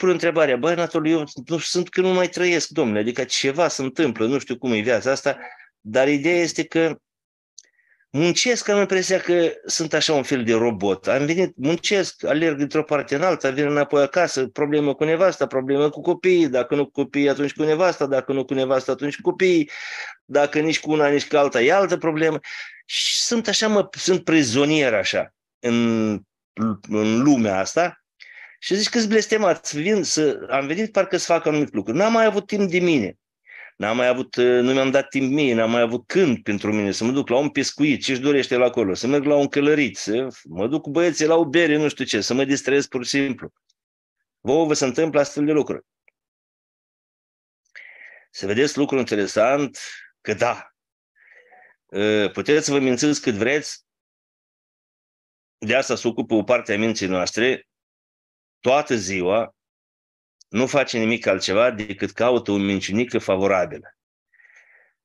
pun întrebarea, băi, Anatoliu, eu nu sunt că nu mai trăiesc, domnule, adică ceva se întâmplă, nu știu cum e viața asta, dar ideea este că muncesc, am impresia că sunt așa un fel de robot. Am venit, muncesc, alerg dintr-o parte în alta, vin înapoi acasă, problemă cu nevasta, problemă cu copiii, dacă nu cu copiii, atunci cu nevasta, dacă nu cu nevasta, atunci cu copiii, dacă nici cu una, nici cu alta, e altă problemă. Și sunt așa, mă, sunt prizonier așa în, în lumea asta și zici că-s blestemați, vin să, am venit parcă să fac anumit lucru. N-am mai avut timp de mine. N-am mai avut, uh, nu mi-am dat timp mie, n-am mai avut când pentru mine să mă duc la un pescuit, ce-și dorește la acolo, să merg la un călărit, să mă duc cu băieții la o bere, nu știu ce, să mă distrez pur și simplu. Vouă vă se întâmplă astfel de lucruri. Să vedeți lucru interesant, că da, uh, puteți să vă mințiți cât vreți, de asta se ocupă o parte a minții noastre, toată ziua nu face nimic altceva decât caută o minciunică favorabilă.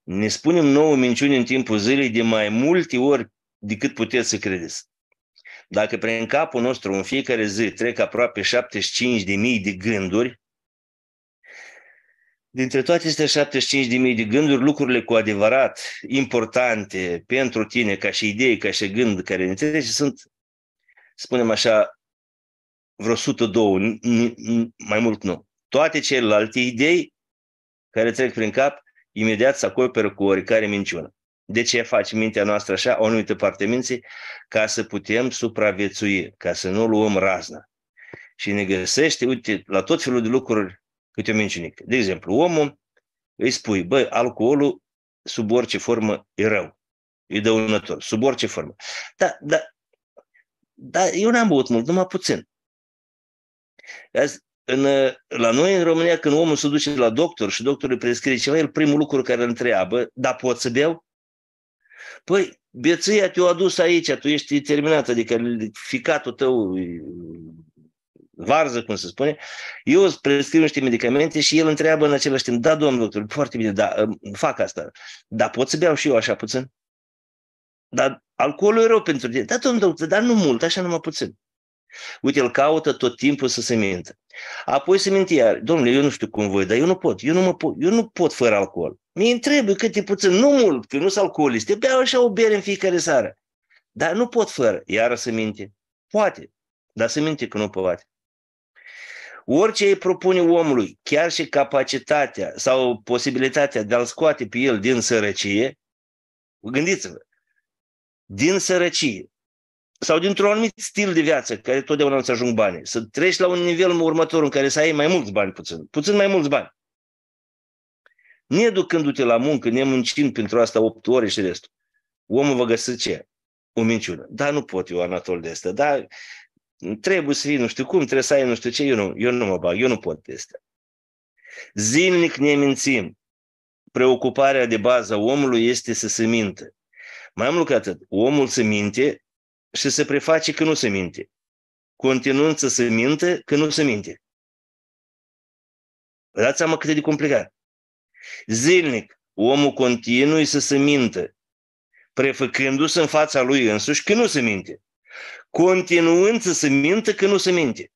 Ne spunem nouă minciuni în timpul zilei de mai multe ori decât puteți să credeți. Dacă prin capul nostru în fiecare zi trec aproape 75.000 de gânduri, dintre toate aceste 75.000 de gânduri, lucrurile cu adevărat importante pentru tine, ca și idei, ca și gând care ne trece, sunt, spunem așa, vreo 102, mai mult nu. Toate celelalte idei care trec prin cap, imediat se acoperă cu oricare minciună. De ce faci mintea noastră așa, o anumită parte minții? Ca să putem supraviețui, ca să nu luăm razna. Și ne găsește, uite, la tot felul de lucruri câte o minciunică. De exemplu, omul îi spui, băi, alcoolul sub orice formă e rău, e dăunător, sub orice formă. Da, da, da, eu n-am băut mult, numai puțin. În, ă, la noi, în România, când omul se duce la doctor și doctorul îi prescrie ceva, el primul lucru care îl întreabă, da, pot să beau? Păi, bieția te-a adus aici, tu ești terminat, adică ficatul tău varză, cum se spune, eu îți prescriu niște medicamente și el întreabă în același timp, da, domnul doctor, foarte bine, da, fac asta, dar pot să beau și eu așa puțin? Dar alcoolul e rău pentru tine. Da, domnul doctor, dar nu mult, așa numai puțin. Uite, el caută tot timpul să se mintă. Apoi se minte iar, domnule, eu nu știu cum voi, dar eu nu pot, eu nu, mă pot, eu nu pot fără alcool. mi e trebuie câte puțin, nu mult, că nu sunt alcoolist, te beau așa o bere în fiecare seară. Dar nu pot fără, iară se minte. Poate, dar se minte că nu poate. Orice îi propune omului, chiar și capacitatea sau posibilitatea de a-l scoate pe el din sărăcie, gândiți-vă, din sărăcie, sau dintr-un anumit stil de viață, care totdeauna îți ajung bani. să treci la un nivel următor în care să ai mai mulți bani puțin, puțin mai mulți bani. Ne ducându-te la muncă, ne muncind pentru asta 8 ore și restul. Omul va găsi ce? O minciună. Da, nu pot eu, Anatol, de asta. Da, trebuie să fii nu știu cum, trebuie să ai nu știu ce. Eu nu, eu nu mă bag, eu nu pot de asta. Zilnic ne mințim. Preocuparea de bază a omului este să se mintă. Mai mult că atât, omul se minte și se preface că nu se minte, continuând să se mintă că nu se minte. Vă dați seama cât e de complicat. Zilnic, omul continui să se mintă, prefăcându-se în fața lui însuși că nu se minte, continuând să se mintă că nu se minte.